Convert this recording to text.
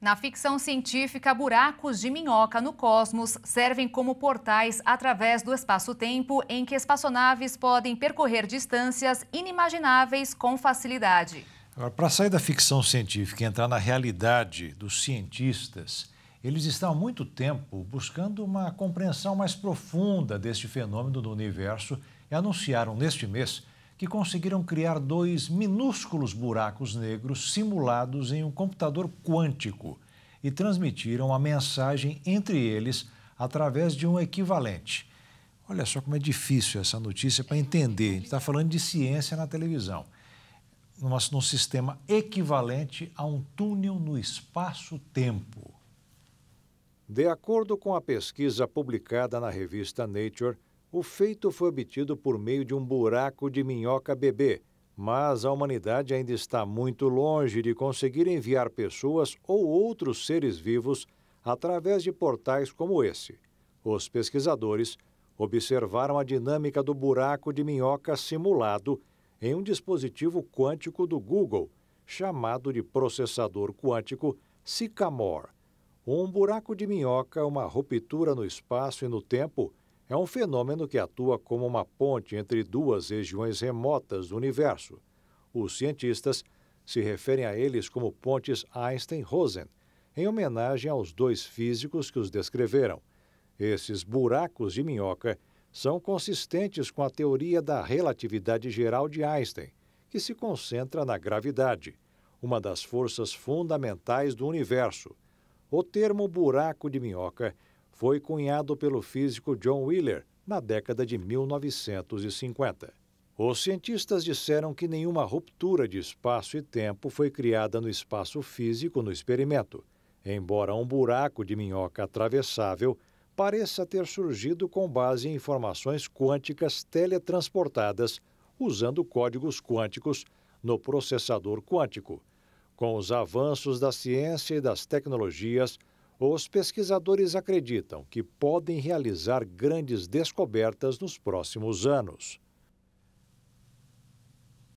Na ficção científica, buracos de minhoca no cosmos servem como portais através do espaço-tempo em que espaçonaves podem percorrer distâncias inimagináveis com facilidade. para sair da ficção científica e entrar na realidade dos cientistas, eles estão há muito tempo buscando uma compreensão mais profunda deste fenômeno do universo e anunciaram neste mês que conseguiram criar dois minúsculos buracos negros simulados em um computador quântico e transmitiram a mensagem entre eles através de um equivalente. Olha só como é difícil essa notícia para entender. A gente está falando de ciência na televisão. Num, num sistema equivalente a um túnel no espaço-tempo. De acordo com a pesquisa publicada na revista Nature, o feito foi obtido por meio de um buraco de minhoca bebê, mas a humanidade ainda está muito longe de conseguir enviar pessoas ou outros seres vivos através de portais como esse. Os pesquisadores observaram a dinâmica do buraco de minhoca simulado em um dispositivo quântico do Google, chamado de processador quântico Sycamore. Um buraco de minhoca é uma ruptura no espaço e no tempo é um fenômeno que atua como uma ponte entre duas regiões remotas do universo. Os cientistas se referem a eles como pontes Einstein-Rosen, em homenagem aos dois físicos que os descreveram. Esses buracos de minhoca são consistentes com a teoria da relatividade geral de Einstein, que se concentra na gravidade, uma das forças fundamentais do universo. O termo buraco de minhoca foi cunhado pelo físico John Wheeler na década de 1950. Os cientistas disseram que nenhuma ruptura de espaço e tempo foi criada no espaço físico no experimento, embora um buraco de minhoca atravessável pareça ter surgido com base em informações quânticas teletransportadas usando códigos quânticos no processador quântico. Com os avanços da ciência e das tecnologias, os pesquisadores acreditam que podem realizar grandes descobertas nos próximos anos.